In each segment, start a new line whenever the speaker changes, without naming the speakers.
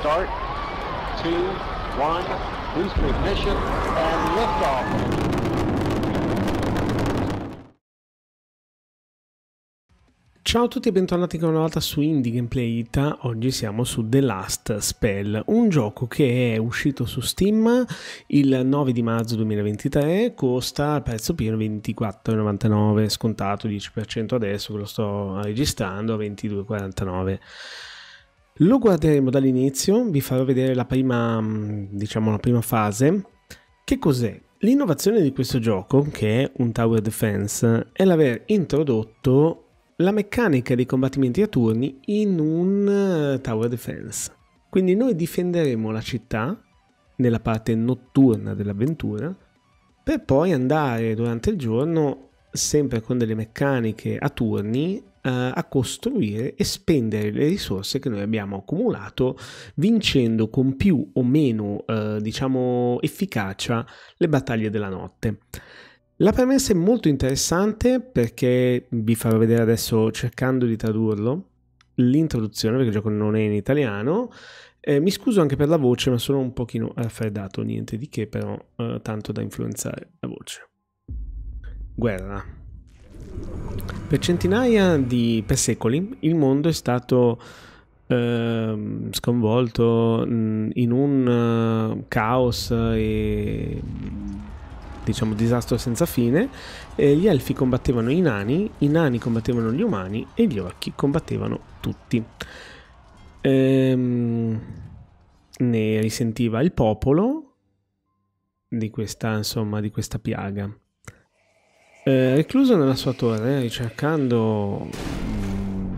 start, two, one, boost ignition, and liftoff. Ciao a tutti e bentornati ancora una volta su Indie Gameplay Ita. Oggi siamo su The Last Spell, un gioco che è uscito su Steam il 9 di marzo 2023, costa al prezzo pieno 24,99, scontato 10% adesso che lo sto registrando a 22,49. Lo guarderemo dall'inizio, vi farò vedere la prima, mm, diciamo, la prima fase. Che cos'è? L'innovazione di questo gioco, che è un tower defense, è l'aver introdotto la meccanica dei combattimenti a turni in un eh, tower defense. Quindi noi difenderemo la città nella parte notturna dell'avventura per poi andare durante il giorno sempre con delle meccaniche a turni eh, a costruire e spendere le risorse che noi abbiamo accumulato vincendo con più o meno eh, diciamo efficacia le battaglie della notte. La premessa è molto interessante perché vi farò vedere adesso cercando di tradurlo l'introduzione perché il gioco non è in italiano. Eh, mi scuso anche per la voce ma sono un pochino raffreddato, niente di che però eh, tanto da influenzare la voce. Guerra. Per centinaia di per secoli il mondo è stato eh, sconvolto mm, in un eh, caos e diciamo disastro senza fine, eh, gli elfi combattevano i nani, i nani combattevano gli umani e gli orchi combattevano tutti. Ehm, ne risentiva il popolo di questa, insomma, di questa piaga. Eh, recluso nella sua torre, eh, ricercando mm,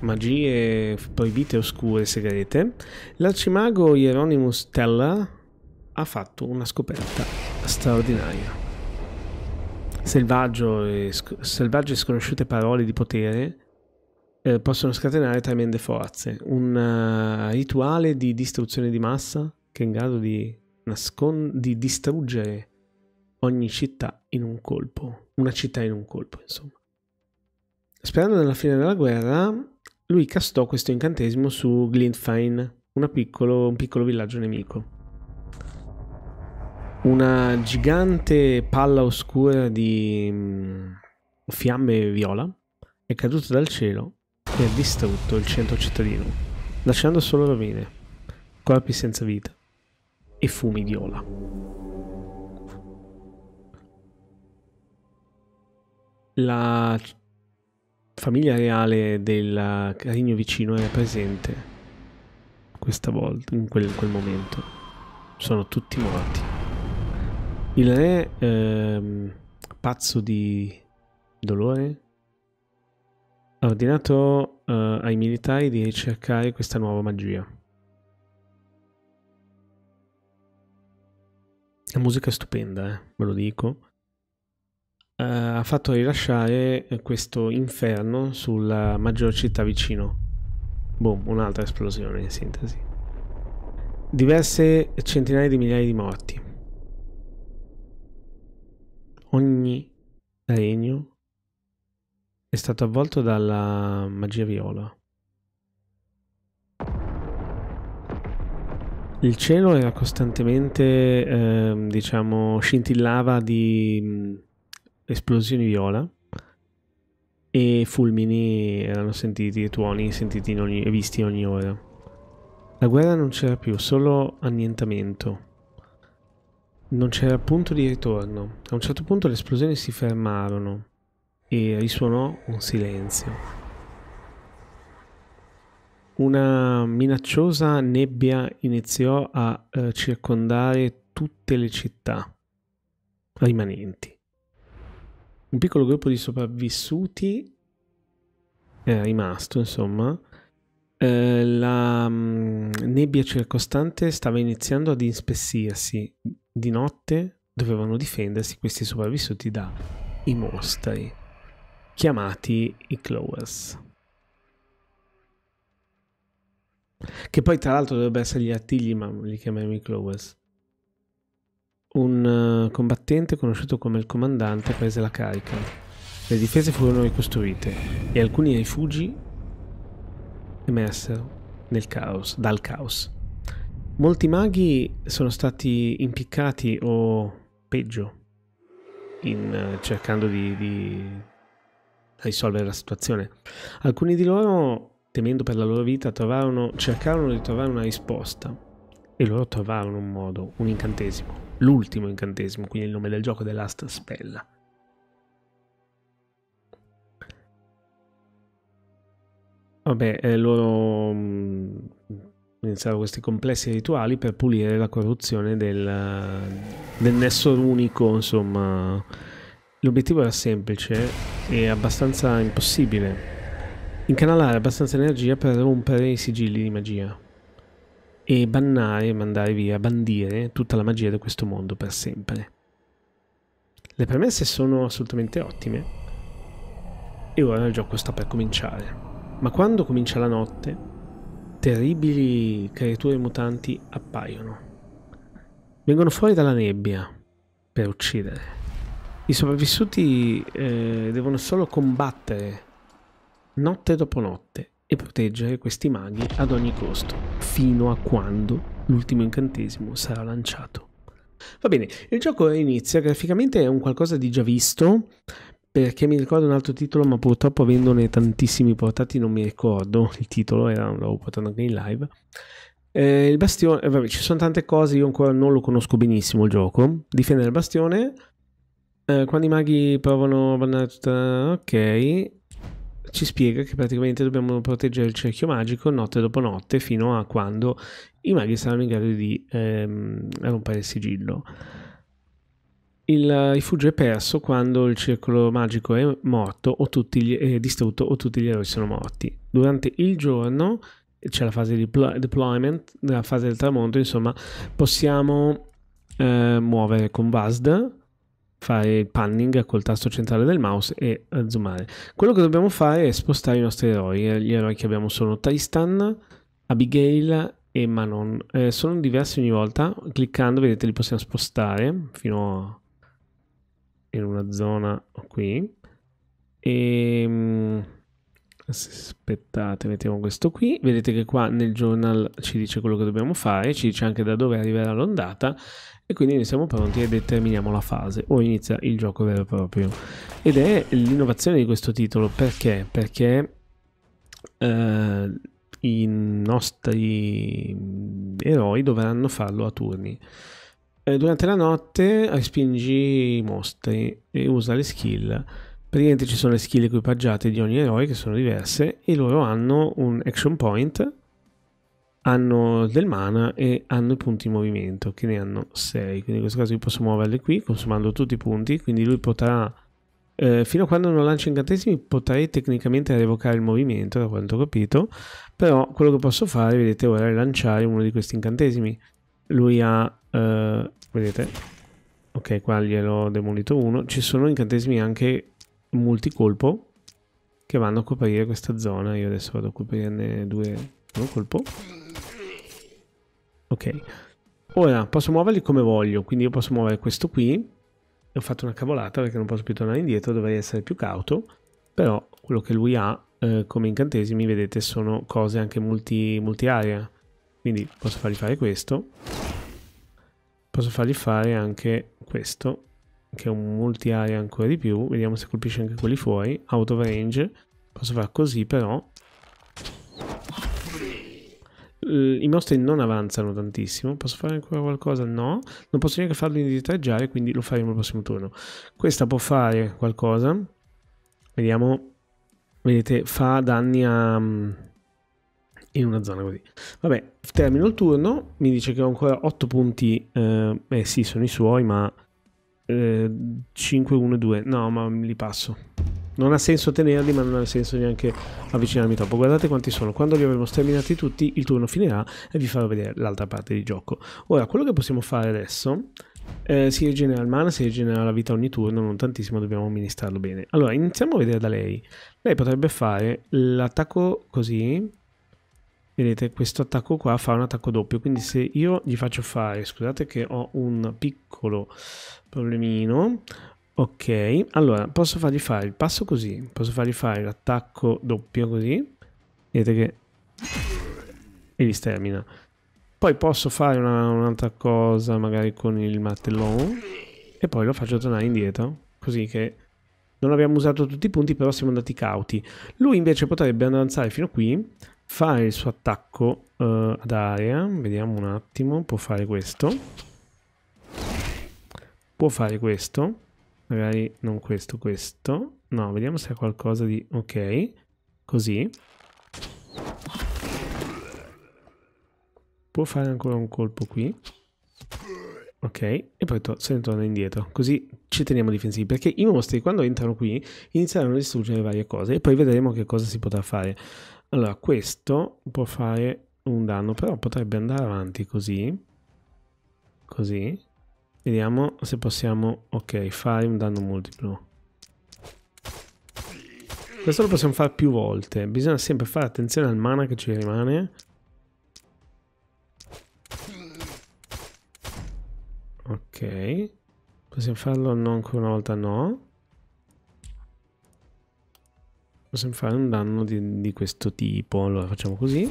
magie proibite, oscure segrete, l'arcimago Hieronymus Teller ha fatto una scoperta straordinaria. Selvaggio e sc selvagge e sconosciute parole di potere eh, possono scatenare tremende forze. Un uh, rituale di distruzione di massa che è in grado di, di distruggere ogni città in un colpo, una città in un colpo, insomma. Sperando nella fine della guerra, lui castò questo incantesimo su Glintfine, piccolo, un piccolo villaggio nemico. Una gigante palla oscura di mm, fiamme viola è caduta dal cielo e ha distrutto il centro cittadino, lasciando solo rovine, corpi senza vita e fumi viola. la famiglia reale del regno vicino era presente questa volta, in quel, in quel momento. Sono tutti morti. Il re, ehm, pazzo di dolore, ha ordinato eh, ai militari di ricercare questa nuova magia. La musica è stupenda, eh, ve lo dico. Eh, ha fatto rilasciare questo inferno sulla maggior città vicino. Boom, un'altra esplosione in sintesi. Diverse centinaia di migliaia di morti. Ogni regno è stato avvolto dalla magia viola. Il cielo era costantemente, eh, diciamo, scintillava di esplosioni viola e fulmini erano sentiti e tuoni sentiti in ogni, visti in ogni ora. La guerra non c'era più, solo annientamento. Non c'era punto di ritorno. A un certo punto le esplosioni si fermarono e risuonò un silenzio. Una minacciosa nebbia iniziò a eh, circondare tutte le città rimanenti. Un piccolo gruppo di sopravvissuti è eh, rimasto, insomma. Eh, la mh, mm, nebbia circostante stava iniziando ad inspessirsi. Di notte dovevano difendersi questi sopravvissuti dai mostri, chiamati i Clowers. Che poi tra l'altro dovrebbero essere gli artigli, ma li chiamiamo i Clowers un eh, combattente conosciuto come il comandante prese la carica. Le difese furono ricostruite e alcuni rifugi emersero nel caos, dal caos. Molti maghi sono stati impiccati o peggio in, eh, cercando di, di risolvere la situazione. Alcuni di loro, temendo per la loro vita, trovarono, cercarono di trovare una risposta e loro trovarono un modo, un incantesimo, l'ultimo incantesimo, quindi il nome del gioco The Last Spell. Vabbè, eh, loro mm, iniziarono questi complessi rituali per pulire la corruzione del, eh, del nesso unico, insomma. L'obiettivo era semplice e abbastanza impossibile. Incanalare abbastanza energia per rompere i sigilli di magia e bannare, mandare via, bandire tutta la magia di questo mondo per sempre. Le premesse sono assolutamente ottime e ora il gioco sta per cominciare. Ma quando comincia la notte, terribili creature mutanti appaiono. Vengono fuori dalla nebbia per uccidere. I sopravvissuti eh, devono solo combattere notte dopo notte e proteggere questi maghi ad ogni costo, fino a quando l'ultimo incantesimo sarà lanciato. Va bene, il gioco inizia, graficamente è un qualcosa di già visto, perché mi ricordo un altro titolo, ma purtroppo avendone tantissimi portati non mi ricordo il titolo, era, l'avevo portato anche in live. Eh, il bastione, eh, vabbè, ci sono tante cose, io ancora non lo conosco benissimo il gioco. Difendere il bastione, eh, quando i maghi provano a ok, ci spiega che praticamente dobbiamo proteggere il cerchio magico notte dopo notte fino a quando i maghi saranno in grado di ehm, rompere il sigillo. Il rifugio eh, è perso quando il circolo magico è morto o tutti gli, è eh, distrutto o tutti gli eroi sono morti. Durante il giorno c'è la fase di deployment, la fase del tramonto, insomma, possiamo eh, muovere con VASD fare il panning col tasto centrale del mouse e eh, zoomare. Quello che dobbiamo fare è spostare i nostri eroi. Eh, gli eroi che abbiamo sono Tristan, Abigail e Manon. Eh, sono diversi ogni volta. Cliccando, vedete, li possiamo spostare fino in una zona qui. E ehm, aspettate, mettiamo questo qui. Vedete che qua nel journal ci dice quello che dobbiamo fare, ci dice anche da dove arriverà l'ondata e quindi noi siamo pronti e determiniamo la fase o inizia il gioco vero e proprio. Ed è l'innovazione di questo titolo perché? Perché eh, i nostri eroi dovranno farlo a turni. Eh, durante la notte respingi i mostri e usa le skill. Praticamente ci sono le skill equipaggiate di ogni eroe che sono diverse e loro hanno un action point hanno del mana e hanno i punti in movimento che ne hanno 6 quindi in questo caso io posso muoverle qui consumando tutti i punti quindi lui potrà eh, fino a quando non lancio incantesimi potrei tecnicamente revocare il movimento da quanto ho capito però quello che posso fare vedete ora è lanciare uno di questi incantesimi lui ha eh, vedete ok qua gliel'ho demolito uno ci sono incantesimi anche multicolpo che vanno a coprire questa zona io adesso vado a coprirne due un colpo Ok. Ora posso muoverli come voglio, quindi io posso muovere questo qui. Ho fatto una cavolata perché non posso più tornare indietro, dovrei essere più cauto. Però quello che lui ha eh, come incantesimi, vedete, sono cose anche multi, multi area. Quindi posso fargli fare questo. Posso fargli fare anche questo, che è un multi area ancora di più. Vediamo se colpisce anche quelli fuori. Out of range. Posso fare così però i mostri non avanzano tantissimo. Posso fare ancora qualcosa? No. Non posso neanche farlo indietreggiare, quindi lo faremo il prossimo turno. Questa può fare qualcosa. Vediamo. Vedete, fa danni a... Mm, in una zona così. Vabbè, termino il turno. Mi dice che ho ancora 8 punti. Eh, eh sì, sono i suoi, ma 5, 1 2. No, ma li passo. Non ha senso tenerli, ma non ha senso neanche avvicinarmi troppo. Guardate quanti sono. Quando li avremo sterminati tutti, il turno finirà e vi farò vedere l'altra parte di gioco. Ora, quello che possiamo fare adesso eh, si rigenera il mana, si rigenera la vita ogni turno, non tantissimo, dobbiamo amministrarlo bene. Allora, iniziamo a vedere da lei. Lei potrebbe fare l'attacco così, vedete questo attacco qua fa un attacco doppio quindi se io gli faccio fare scusate che ho un piccolo problemino ok allora posso fargli fare il passo così posso fargli fare l'attacco doppio così vedete che e li stermina poi posso fare un'altra un cosa magari con il martellone e poi lo faccio tornare indietro così che non abbiamo usato tutti i punti però siamo andati cauti lui invece potrebbe avanzare fino a qui fare il suo attacco uh, ad area. Vediamo un attimo. Può fare questo. Può fare questo. Magari non questo, questo. No, vediamo se ha qualcosa di... Ok. Così. Può fare ancora un colpo qui. Ok, e poi to- se ne torna indietro. Così ci teniamo difensivi. Perché i mostri, quando entrano qui, inizieranno a distruggere varie cose. E poi vedremo che cosa si potrà fare. Allora, questo può fare un danno, però potrebbe andare avanti così. Così. Vediamo se possiamo, ok, fare un danno multiplo. Questo lo possiamo fare più volte. Bisogna sempre fare attenzione al mana che ci rimane. Ok. Possiamo farlo non ancora una volta, no possiamo fare un danno di, di questo tipo. Allora facciamo così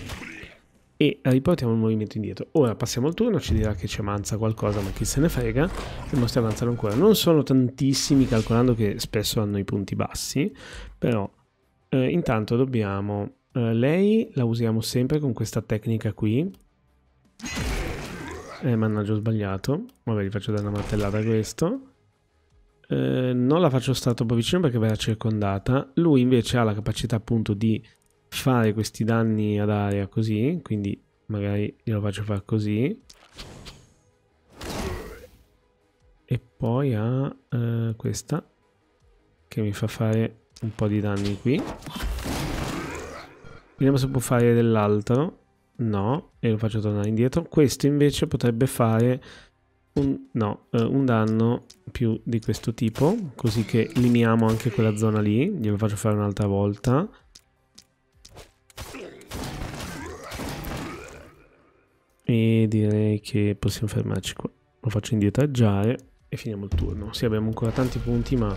e eh, riportiamo il movimento indietro. Ora passiamo al turno, ci dirà che ci avanza qualcosa, ma chi se ne frega, e mostra avanzano ancora. Non sono tantissimi, calcolando che spesso hanno i punti bassi, però eh, intanto dobbiamo... Eh, lei la usiamo sempre con questa tecnica qui. Eh, mannaggia, ho sbagliato. Vabbè, gli faccio dare una martellata a questo. Eh, non la faccio stare troppo vicino perché verrà circondata. Lui invece ha la capacità appunto di fare questi danni ad aria così, quindi magari glielo faccio fare così. E poi ha eh, questa che mi fa fare un po' di danni qui. Vediamo se può fare dell'altro. No, e lo faccio tornare indietro. Questo invece potrebbe fare un, no, eh, un danno più di questo tipo, così che limiamo anche quella zona lì, glielo faccio fare un'altra volta. E direi che possiamo fermarci qua. Lo faccio indietreggiare e finiamo il turno. Sì, abbiamo ancora tanti punti, ma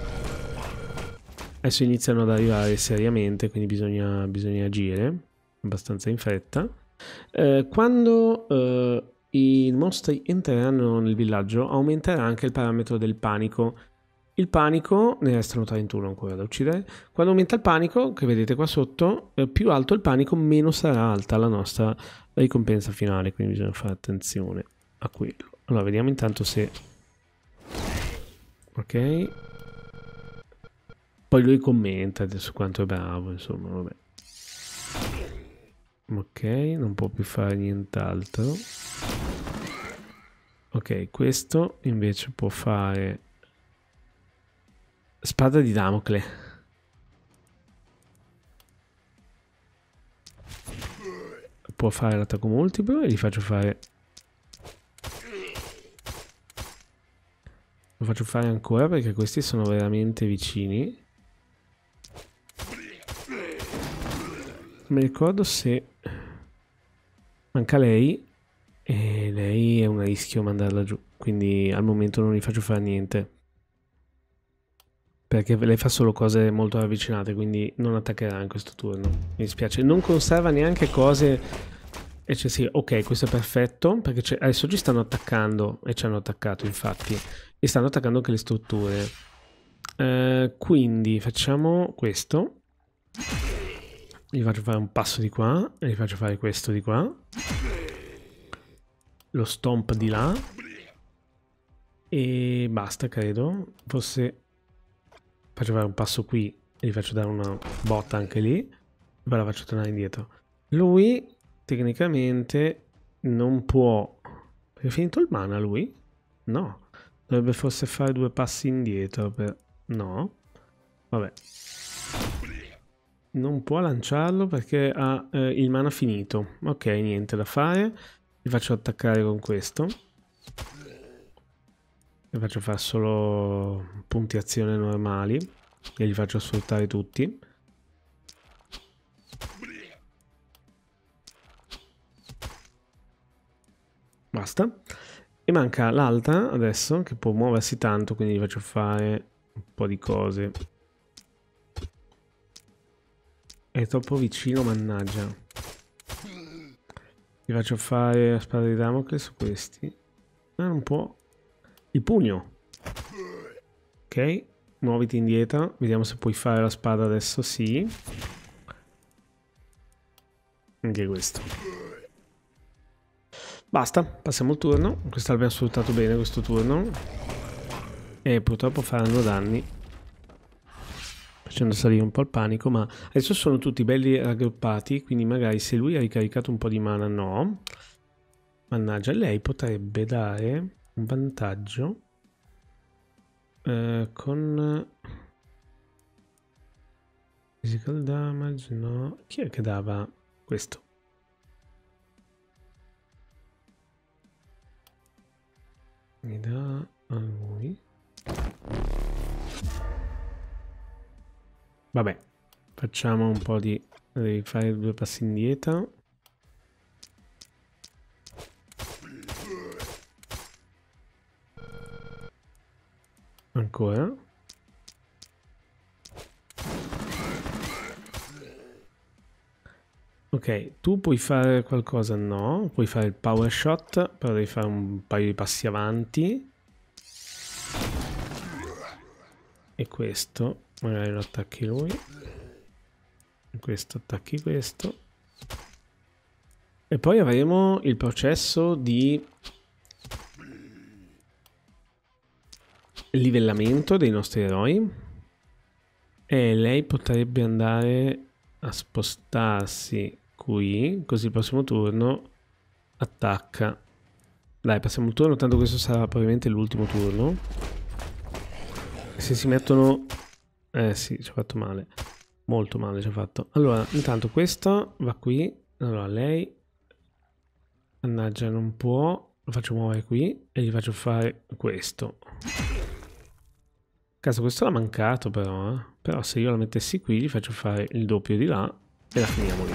adesso iniziano ad arrivare seriamente, quindi bisogna, bisogna agire abbastanza in fretta. Eh, quando eh, i mostri entreranno nel villaggio aumenterà anche il parametro del panico. Il panico, ne restano 31 ancora da uccidere, quando aumenta il panico, che vedete qua sotto, eh, più alto il panico meno sarà alta la nostra ricompensa finale, quindi bisogna fare attenzione a quello. Allora, vediamo intanto se... Ok. Poi lui commenta su quanto è bravo, insomma, vabbè. Ok, non può più fare nient'altro. Ok, questo invece può fare... Spada di Damocle. Può fare l'attacco multiplo e gli faccio fare... Lo faccio fare ancora perché questi sono veramente vicini. mi ricordo se manca lei e lei è un rischio mandarla giù, quindi al momento non gli faccio fare niente. Perché lei fa solo cose molto avvicinate, quindi non attaccherà in questo turno. Mi dispiace. Non conserva neanche cose eccessive. Ok, questo è perfetto, perché adesso ci stanno attaccando, e ci hanno attaccato infatti. E stanno attaccando anche le strutture. Eh, quindi facciamo questo. Gli faccio fare un passo di qua. E gli faccio fare questo di qua. Lo stomp di là. E basta, credo. Forse faccio fare un passo qui e gli faccio dare una botta anche lì. E poi la faccio tornare indietro. Lui, tecnicamente, non può... È finito il mana lui? No. Dovrebbe forse fare due passi indietro per... No. Vabbè. Non può lanciarlo perché ha eh, il mana finito. Ok, niente da fare. Li faccio attaccare con questo. e faccio fare solo punti azione normali. E li faccio sfruttare tutti. Basta. E manca l'altra adesso che può muoversi tanto, quindi gli faccio fare un po' di cose è troppo vicino, mannaggia. Vi faccio fare la spada di Damocle su questi. Ah, eh, non può. Il pugno. Ok, muoviti indietro. Vediamo se puoi fare la spada adesso. Sì. Anche questo. Basta, passiamo il turno. Questo l'abbiamo sfruttato bene questo turno. E purtroppo faranno danni facendo salire un po' il panico, ma adesso sono tutti belli raggruppati, quindi magari se lui ha ricaricato un po' di mana no. Mannaggia, lei potrebbe dare un vantaggio eh, con... Physical damage, no. Chi è che dava questo? Mi dà a lui. Vabbè, facciamo un po' di... Devi fare due passi indietro. Ancora. Ok, tu puoi fare qualcosa? No. Puoi fare il power shot, però devi fare un paio di passi avanti. e questo magari lo attacchi lui questo attacchi questo e poi avremo il processo di livellamento dei nostri eroi e lei potrebbe andare a spostarsi qui così il prossimo turno attacca dai passiamo il turno tanto questo sarà probabilmente l'ultimo turno se si mettono... Eh sì, ci ho fatto male. Molto male ci ho fatto. Allora, intanto questo va qui. Allora, lei... Mannaggia, non può. Lo faccio muovere qui e gli faccio fare questo. Caso questo l'ha mancato però, eh. Però se io la mettessi qui gli faccio fare il doppio di là e la finiamo lì.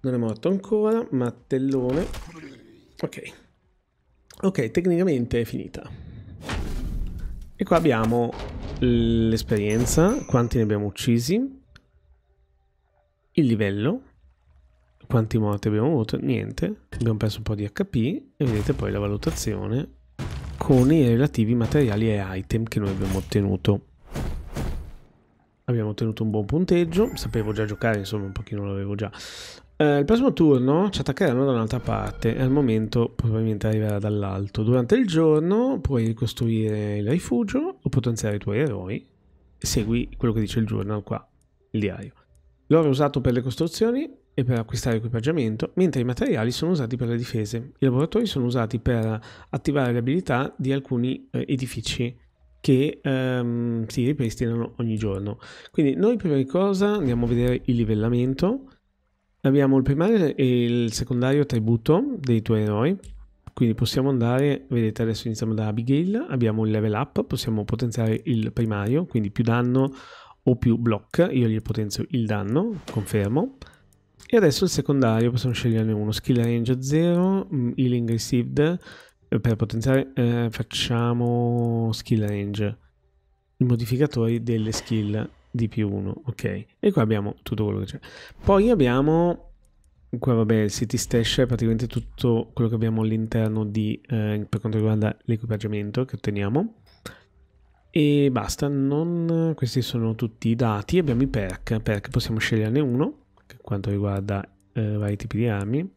Non è morto ancora, mattellone Ok. Ok, tecnicamente è finita. E qua abbiamo l'esperienza, quanti ne abbiamo uccisi, il livello, quanti morti abbiamo avuto, niente, abbiamo perso un po' di HP e vedete poi la valutazione con i relativi materiali e item che noi abbiamo ottenuto. Abbiamo ottenuto un buon punteggio, sapevo già giocare, insomma un pochino l'avevo già eh, il prossimo turno ci attaccheranno da un'altra parte e al momento probabilmente arriverà dall'alto. Durante il giorno puoi ricostruire il rifugio o potenziare i tuoi eroi. Segui quello che dice il giorno qua, il diario. L'oro è usato per le costruzioni e per acquistare equipaggiamento, mentre i materiali sono usati per le difese. I laboratori sono usati per attivare le abilità di alcuni eh, edifici che ehm, si ripristinano ogni giorno. Quindi noi prima di cosa andiamo a vedere il livellamento Abbiamo il primario e il secondario tributo dei tuoi eroi, quindi possiamo andare, vedete adesso iniziamo da Abigail, abbiamo il level up, possiamo potenziare il primario, quindi più danno o più block, io gli potenzio il danno, confermo. E adesso il secondario, possiamo sceglierne uno, skill range a 0, mm, healing received, eh, per potenziare eh, facciamo skill range, i modificatori delle skill di più 1, ok. E qua abbiamo tutto quello che c'è. Poi abbiamo, qua vabbè, il city stash è praticamente tutto quello che abbiamo all'interno di, eh, per quanto riguarda l'equipaggiamento che otteniamo. E basta, non, questi sono tutti i dati. Abbiamo i perk, perk possiamo sceglierne uno, per quanto riguarda eh, vari tipi di armi.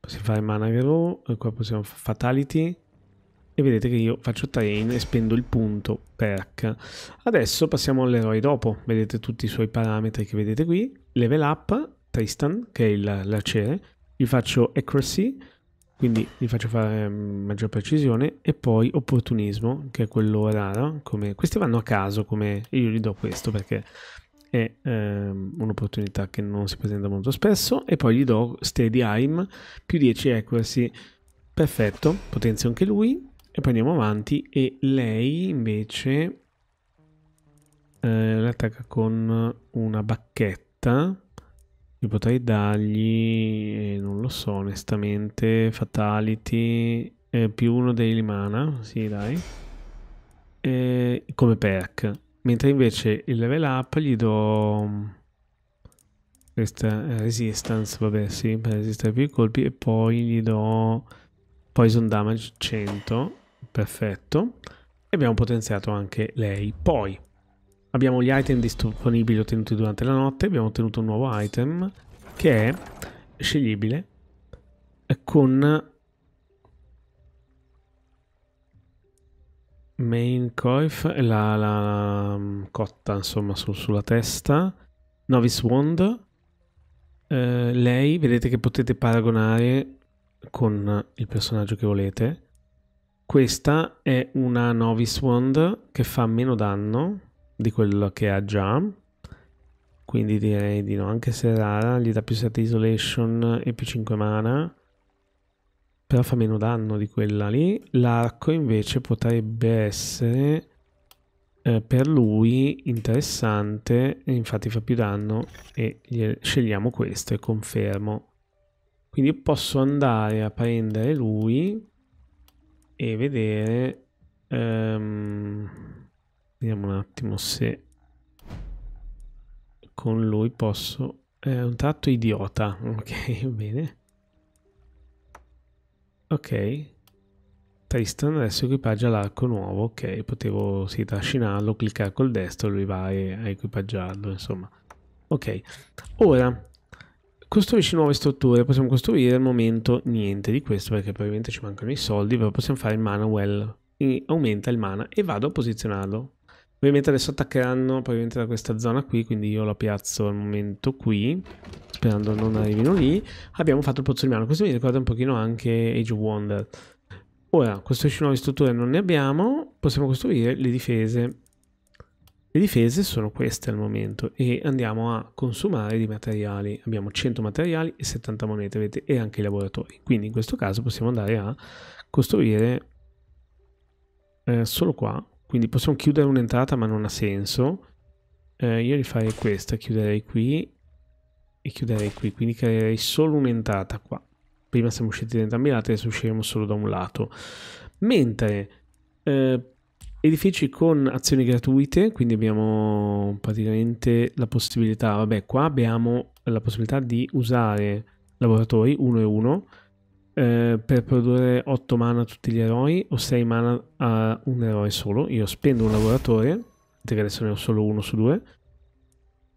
Possiamo fare mana hero, eh, qua possiamo fare fatality, e vedete che io faccio train e spendo il punto perk. Adesso passiamo all'eroe dopo, vedete tutti i suoi parametri che vedete qui, level up, Tristan che è il l'arciere, gli faccio accuracy, quindi gli faccio fare mm, maggior precisione e poi opportunismo che è quello raro, come... questi vanno a caso come io gli do questo perché è ehm, un'opportunità che non si presenta molto spesso e poi gli do steady aim più 10 accuracy perfetto potenzio anche lui e poi andiamo avanti e lei invece eh, l'attacca con una bacchetta. Io potrei dargli, eh, non lo so onestamente, Fatality eh, più uno dei mana, sì dai, eh, come perk. Mentre invece il level up gli do questa mm, resistance, vabbè sì, per resistere più i colpi e poi gli do poison damage 100 Perfetto. E abbiamo potenziato anche lei. Poi abbiamo gli item disponibili ottenuti durante la notte. Abbiamo ottenuto un nuovo item che è sceglibile con main coif la, la, la cotta insomma su, sulla testa novice wand eh, lei vedete che potete paragonare con il personaggio che volete questa è una Novice Wand che fa meno danno di quello che ha già. Quindi direi di no, anche se è rara, gli dà più 7 isolation e più 5 mana. Però fa meno danno di quella lì. L'arco invece potrebbe essere eh, per lui interessante, infatti fa più danno e scegliamo questo e confermo. Quindi posso andare a prendere lui e vedere um, vediamo un attimo se con lui posso è un tratto idiota ok bene ok Tristan adesso equipaggia l'arco nuovo ok potevo sì trascinarlo cliccare col destro lui va a equipaggiarlo insomma ok ora Costruisci nuove strutture, possiamo costruire al momento niente di questo perché probabilmente ci mancano i soldi, però possiamo fare il mana well, quindi aumenta il mana e vado a posizionarlo. Ovviamente adesso attaccheranno probabilmente da questa zona qui, quindi io la piazzo al momento qui, sperando non arrivino lì. Abbiamo fatto il pozzo di mano, questo mi ricorda un pochino anche Age of Wonder. Ora, costruisci nuove strutture non ne abbiamo, possiamo costruire le difese le difese sono queste al momento e andiamo a consumare di materiali. Abbiamo 100 materiali e 70 monete vedete, e anche i lavoratori. Quindi in questo caso possiamo andare a costruire eh, solo qua. Quindi possiamo chiudere un'entrata ma non ha senso. Eh, io rifarei questa, chiuderei qui e chiuderei qui. Quindi creerei solo un'entrata qua. Prima siamo usciti da entrambi i lati, adesso usciremo solo da un lato. Mentre... Eh, Edifici con azioni gratuite, quindi abbiamo praticamente la possibilità, vabbè qua abbiamo la possibilità di usare lavoratori 1 e 1 eh, per produrre 8 mana a tutti gli eroi o 6 mana a un eroe solo. Io spendo un lavoratore, che adesso ne ho solo uno su due.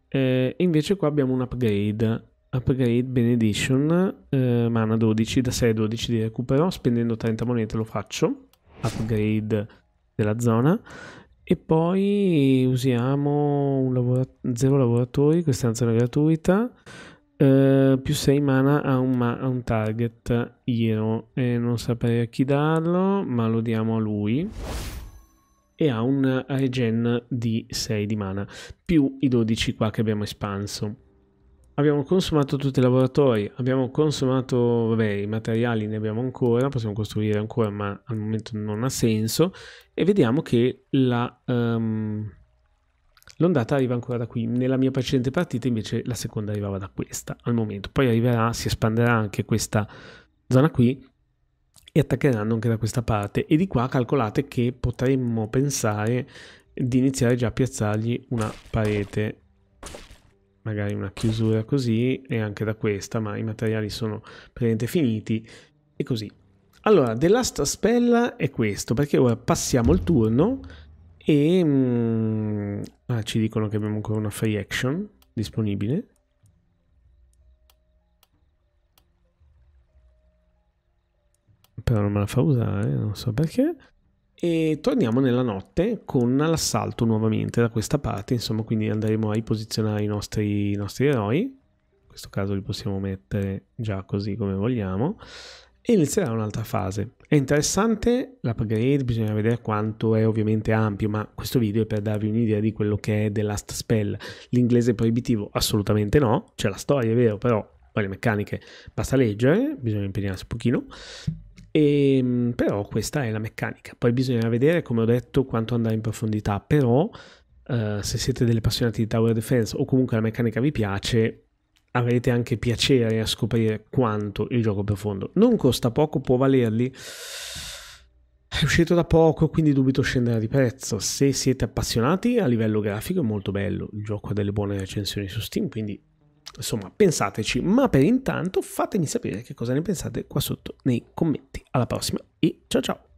Eh, e invece qua abbiamo un upgrade, upgrade benediction, eh, mana 12 da 6 a 12 di recupero, spendendo 30 monete lo faccio. Upgrade della zona e poi usiamo un lavora- zero lavoratori, questa è una zona gratuita, eh, più 6 mana a un, ma- a un target Iro e non saprei a chi darlo ma lo diamo a lui e ha un regen di 6 di mana più i 12 qua che abbiamo espanso abbiamo consumato tutti i lavoratori, abbiamo consumato vabbè, i materiali, ne abbiamo ancora, possiamo costruire ancora, ma al momento non ha senso. E vediamo che la, um, l'ondata arriva ancora da qui. Nella mia precedente partita invece la seconda arrivava da questa al momento. Poi arriverà, si espanderà anche questa zona qui e attaccheranno anche da questa parte. E di qua calcolate che potremmo pensare di iniziare già a piazzargli una parete magari una chiusura così e anche da questa, ma i materiali sono praticamente finiti e così. Allora, The Last Spell è questo, perché ora passiamo il turno e mm, ah, ci dicono che abbiamo ancora una free action disponibile. Però non me la fa usare, non so perché. E torniamo nella notte con l'assalto nuovamente da questa parte, insomma, quindi andremo a riposizionare i nostri, i nostri eroi. In questo caso li possiamo mettere già così come vogliamo. E inizierà un'altra fase. È interessante l'upgrade, bisogna vedere quanto è ovviamente ampio, ma questo video è per darvi un'idea di quello che è The Last Spell. L'inglese proibitivo assolutamente no, c'è la storia, è vero, però poi le meccaniche basta leggere, bisogna impegnarsi un pochino. E, ehm, però questa è la meccanica. Poi bisogna vedere, come ho detto, quanto andare in profondità. Però eh, se siete delle appassionati di Tower Defense o comunque la meccanica vi piace, avrete anche piacere a scoprire quanto il gioco è profondo. Non costa poco, può valerli. È uscito da poco, quindi dubito scendere di prezzo. Se siete appassionati, a livello grafico è molto bello. Il gioco ha delle buone recensioni su Steam, quindi Insomma, pensateci, ma per intanto fatemi sapere che cosa ne pensate qua sotto nei commenti. Alla prossima e ciao ciao!